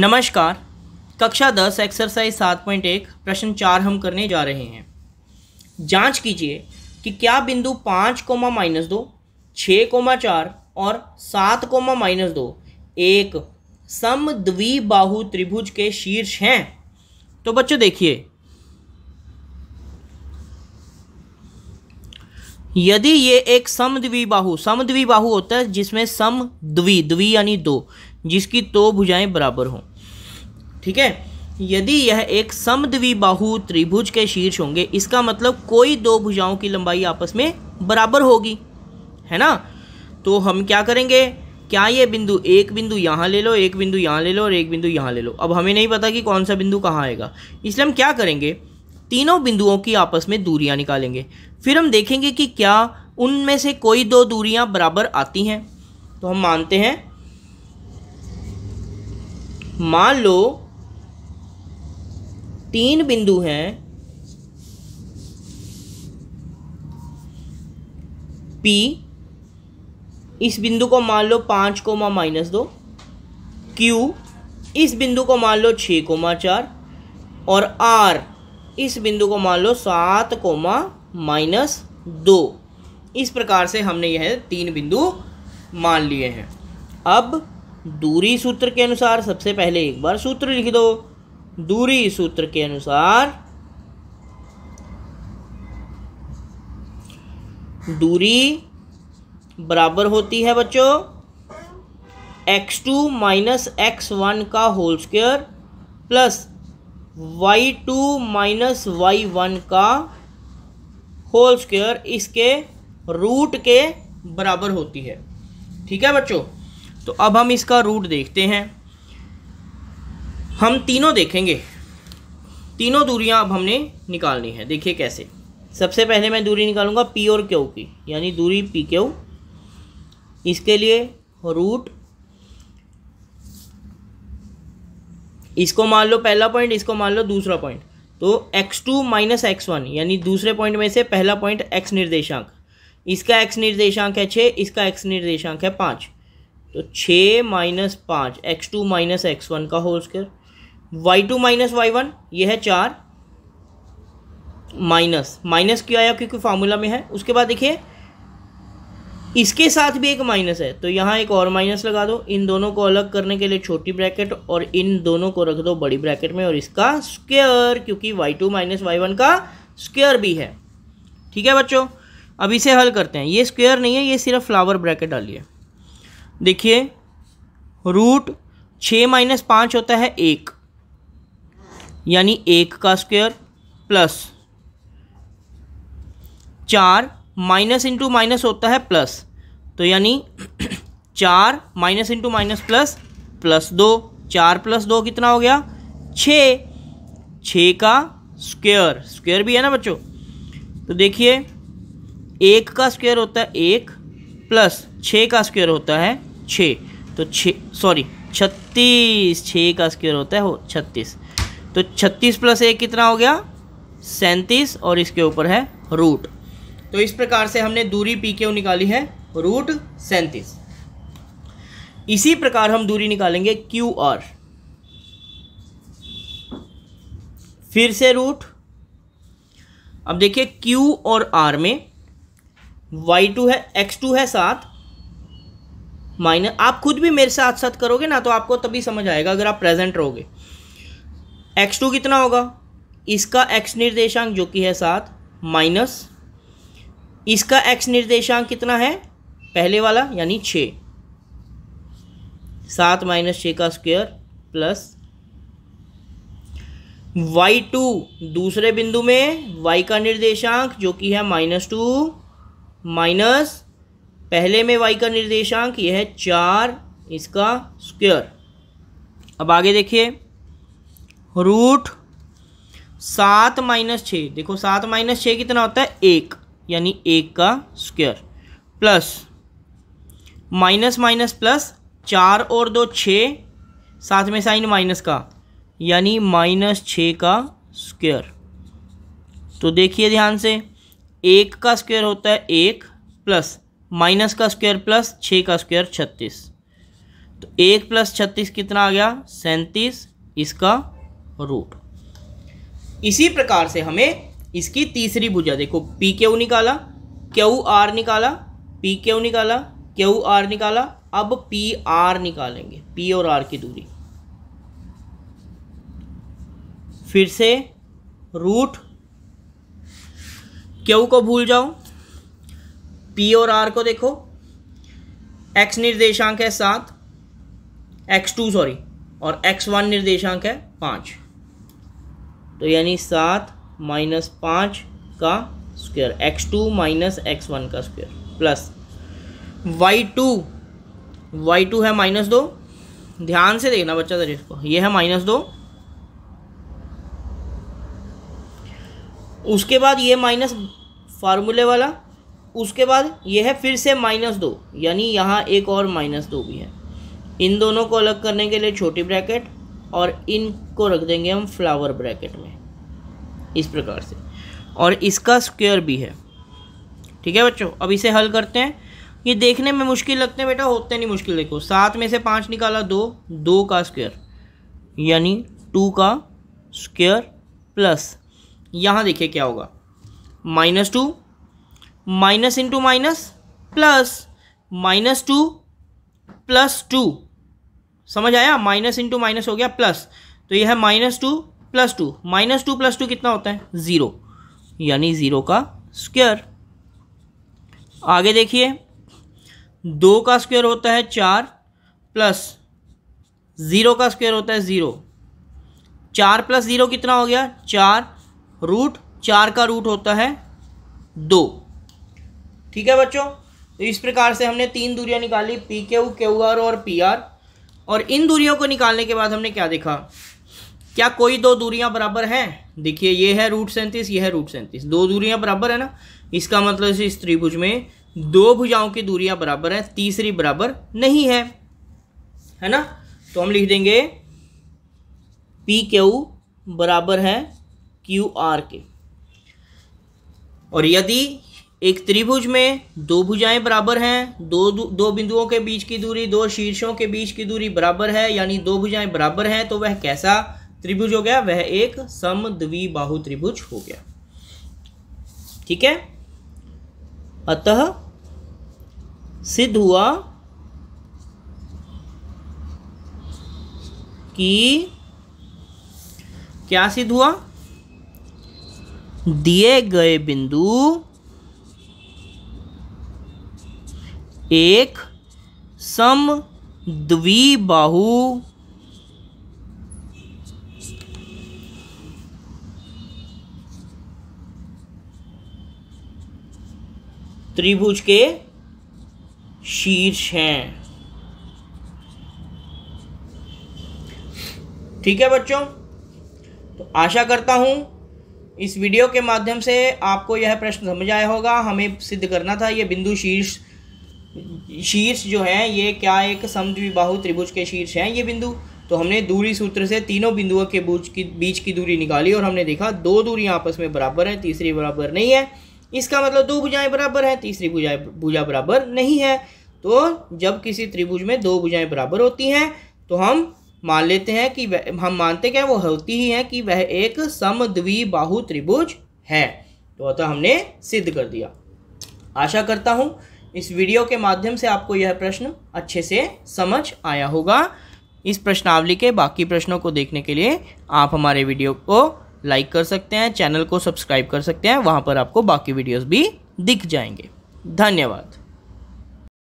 नमस्कार कक्षा दस एक्सरसाइज सात पॉइंट एक प्रश्न चार हम करने जा रहे हैं जांच कीजिए कि क्या बिंदु पाँच कोमा माइनस दो छः कोमा चार और सात कोमा माइनस दो एक द्विबाहु त्रिभुज के शीर्ष हैं तो बच्चों देखिए यदि ये एक समद्विबाहु समद्विबाहु होता है जिसमें सम द्वि द्वि यानी दो जिसकी तो भुजाएं बराबर हों ठीक है यदि यह एक समद्विबाहु त्रिभुज के शीर्ष होंगे इसका मतलब कोई दो भुजाओं की लंबाई आपस में बराबर होगी है ना तो हम क्या करेंगे क्या ये बिंदु एक बिंदु यहाँ ले लो एक बिंदु यहाँ ले लो और एक बिंदु यहाँ ले लो अब हमें नहीं पता कि कौन सा बिंदु कहाँ आएगा इसलिए हम क्या करेंगे तीनों बिंदुओं की आपस में दूरियाँ निकालेंगे फिर हम देखेंगे कि क्या उनमें से कोई दो दूरियाँ बराबर आती हैं तो हम मानते हैं मान लो तीन बिंदु हैं पी इस बिंदु को मान लो पाँच कोमा माइनस दो क्यू इस बिंदु को मान लो छः कोमा चार और आर इस बिंदु को मान लो सात कोमा माइनस दो इस प्रकार से हमने यह तीन बिंदु मान लिए हैं अब दूरी सूत्र के अनुसार सबसे पहले एक बार सूत्र लिख दो दूरी सूत्र के अनुसार दूरी बराबर होती है बच्चों x two minus x one का whole square plus y two minus y one का होल स्क्वेयर इसके रूट के बराबर होती है ठीक है बच्चों तो अब हम इसका रूट देखते हैं हम तीनों देखेंगे तीनों दूरियां अब हमने निकालनी है देखिए कैसे सबसे पहले मैं दूरी निकालूंगा पी और क्यू की यानी दूरी पी क्यू इसके लिए रूट इसको मान लो पहला पॉइंट इसको मान लो दूसरा पॉइंट तो x2 टू माइनस एक्स यानी दूसरे पॉइंट में से पहला पॉइंट x निर्देशांक इसका x निर्देशांक है छः इसका x निर्देशांक है पाँच तो छः माइनस पाँच x two minus x one का whole square y two minus y one ये है चार माइनस माइनस क्यों आया क्योंकि फार्मूला में है उसके बाद देखिए इसके साथ भी एक माइनस है तो यहाँ एक और माइनस लगा दो इन दोनों को अलग करने के लिए छोटी ब्रैकेट और इन दोनों को रख दो बड़ी ब्रैकेट में और इसका स्क्वेयर क्योंकि y two minus y one का स्क्वेयर भी है ठीक है बच्चों अब इसे हल करते हैं ये स्क्वेयर नहीं है ये सिर्फ फ्लावर ब्रैकेट डालिए देखिए रूट छ माइनस पाँच होता है एक यानी एक का स्क्वायर प्लस चार माइनस इंटू माइनस होता है प्लस तो यानी चार minus into minus plus plus दो चार प्लस दो कितना हो गया छ छ का स्क्वेयर स्क्वेयर भी है ना बच्चों तो देखिए एक का स्क्वेयर होता है एक प्लस छः का स्क्वायर होता है छः तो छ सॉरी छत्तीस छः का स्क्वायर होता है हो छत्तीस तो छत्तीस प्लस एक कितना हो गया सैंतीस और इसके ऊपर है रूट तो इस प्रकार से हमने दूरी पी क्यू निकाली है रूट सैंतीस इसी प्रकार हम दूरी निकालेंगे क्यू आर फिर से रूट अब देखिए क्यू और आर में वाई टू है एक्स टू है सात माइनस आप खुद भी मेरे साथ साथ करोगे ना तो आपको तभी समझ आएगा अगर आप प्रेजेंट रहोगे एक्स टू कितना होगा इसका एक्स निर्देशांक जो कि है सात माइनस इसका एक्स निर्देशांक कितना है पहले वाला यानी छः सात माइनस छः का स्क्वेयर प्लस वाई टू दूसरे बिंदु में वाई का निर्देशांक जो कि है माइनस टू माइनस पहले में वाई का निर्देशांक यह है चार इसका स्क्वायर अब आगे देखिए रूट सात माइनस छः देखो सात माइनस छः कितना होता है एक यानी एक का square plus minus minus plus चार और दो छः साथ में साइन माइनस का यानी माइनस छः का स्क्वायर तो देखिए ध्यान से एक का स्क्वायर होता है एक प्लस माइनस का स्क्वायर प्लस छः का स्क्वायर छत्तीस तो एक प्लस छत्तीस कितना आ गया सैंतीस इसका रूट इसी प्रकार से हमें इसकी तीसरी भुजा देखो पी क्यू निकाला क्यू आर निकाला पी क्यू निकाला क्यू आर निकाला अब पी आर निकालेंगे पी और आर की दूरी फिर से रूट क्यू को भूल जाओ पी और आर को देखो एक्स निर्देशांक है सात एक्स टू सॉरी और एक्स वन निर्देशांक है पाँच तो यानी सात माइनस पाँच का square x two minus x one का square plus y two y two है माइनस दो ध्यान से देखना बच्चा सर इसको ये है माइनस दो उसके बाद ये माइनस फार्मूले वाला उसके बाद यह है फिर से माइनस दो यानी यहाँ एक और माइनस दो भी है इन दोनों को अलग करने के लिए छोटी ब्रैकेट और इन को रख देंगे हम फ्लावर ब्रैकेट में इस प्रकार से और इसका स्क्वायर भी है ठीक है बच्चों अब इसे हल करते हैं ये देखने में मुश्किल लगते हैं बेटा होते नहीं मुश्किल देखो सात में से पाँच निकाला दो दो का स्क्वायर यानी टू का स्क्वायर प्लस यहाँ देखिए क्या होगा minus two minus into minus plus minus two plus two समझ आया माइनस इंटू माइनस हो गया प्लस तो यह है minus two plus two minus two plus two कितना होता है ज़ीरो यानी ज़ीरो का स्क्वायर आगे देखिए दो का स्क्वायर होता है चार प्लस ज़ीरो का स्क्वायर होता है ज़ीरो चार प्लस ज़ीरो कितना हो गया चार रूट चार का रूट होता है दो ठीक है बच्चों तो इस प्रकार से हमने तीन दूरियां निकाली पी के क्यू के आर और पी आर और इन दूरियों को निकालने के बाद हमने क्या देखा क्या कोई दो दूरियां बराबर हैं देखिए ये है रूट सैंतीस ये है रूट सैंतीस दो दूरियां बराबर है ना इसका मतलब इस त्रिभुज में दो भुजाओं की दूरियां बराबर है तीसरी बराबर नहीं है है ना तो हम लिख देंगे पी क्यू बराबर है क्यू आर के और यदि एक त्रिभुज में दो भुजाएं बराबर हैं दो दो बिंदुओं के बीच की दूरी दो शीर्षों के बीच की दूरी बराबर है यानी दो भुजाएं बराबर हैं तो वह कैसा त्रिभुज हो गया वह एक द्विबाहु त्रिभुज हो गया ठीक है अतः सिद्ध हुआ कि क्या सिद्ध हुआ दिए गए बिंदु एक सम द्विबाहु त्रिभुज के शीर्ष हैं ठीक है बच्चों तो आशा करता हूं इस वीडियो के माध्यम से आपको यह प्रश्न समझ आया होगा हमें सिद्ध करना था ये बिंदु शीर्ष शीर्ष जो है ये क्या एक समद्विबाहु त्रिभुज के शीर्ष हैं ये बिंदु तो हमने दूरी सूत्र से तीनों बिंदुओं के बीच की बीच की दूरी निकाली और हमने देखा दो दूरी आपस में बराबर है तीसरी बराबर नहीं है इसका मतलब दो भुजाएं बराबर हैं तीसरी भुजाएं भुजा बराबर नहीं है तो जब किसी त्रिभुज में दो भुजाएं बराबर होती हैं तो हम मान लेते हैं कि हम मानते क्या वो होती ही है कि वह एक समद्विबाहु त्रिभुज है तो अतः हमने सिद्ध कर दिया आशा करता हूँ इस वीडियो के माध्यम से आपको यह प्रश्न अच्छे से समझ आया होगा इस प्रश्नावली के बाकी प्रश्नों को देखने के लिए आप हमारे वीडियो को लाइक कर सकते हैं चैनल को सब्सक्राइब कर सकते हैं वहाँ पर आपको बाकी वीडियोस भी दिख जाएंगे धन्यवाद